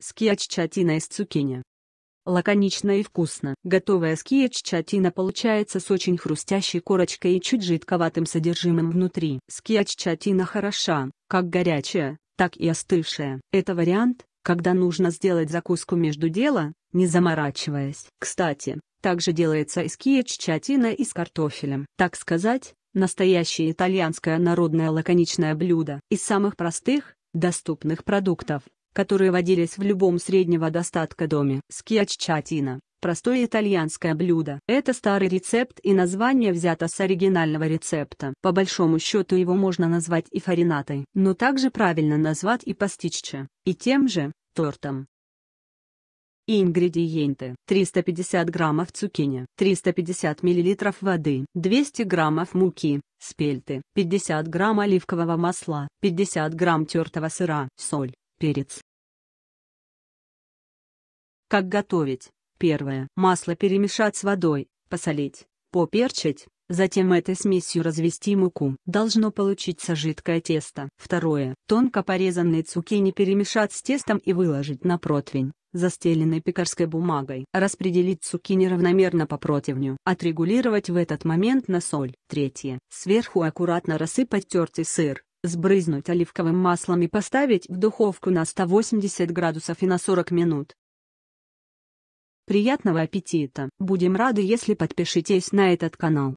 Скиаччатина из цукини. Лаконично и вкусно. Готовая скиаччатина получается с очень хрустящей корочкой и чуть жидковатым содержимым внутри. Скиаччатина хороша, как горячая, так и остывшая. Это вариант, когда нужно сделать закуску между дела, не заморачиваясь. Кстати, также делается из киеччатина и с картофелем. Так сказать, настоящее итальянское народное лаконичное блюдо. Из самых простых, доступных продуктов, которые водились в любом среднего достатка доме. Скиаччатина – простое итальянское блюдо. Это старый рецепт и название взято с оригинального рецепта. По большому счету его можно назвать и фаринатой, но также правильно назвать и пастичче и тем же, тортом. Ингредиенты 350 граммов цукини 350 миллилитров воды 200 граммов муки спельты 50 грамм оливкового масла 50 грамм тертого сыра соль перец как готовить? Первое. Масло перемешать с водой, посолить, поперчить, затем этой смесью развести муку. Должно получиться жидкое тесто. Второе. Тонко порезанные цукини перемешать с тестом и выложить на противень, застеленный пекарской бумагой. Распределить цукини равномерно по противню. Отрегулировать в этот момент на соль. Третье. Сверху аккуратно рассыпать тертый сыр. Сбрызнуть оливковым маслом и поставить в духовку на 180 градусов и на 40 минут. Приятного аппетита! Будем рады, если подпишитесь на этот канал.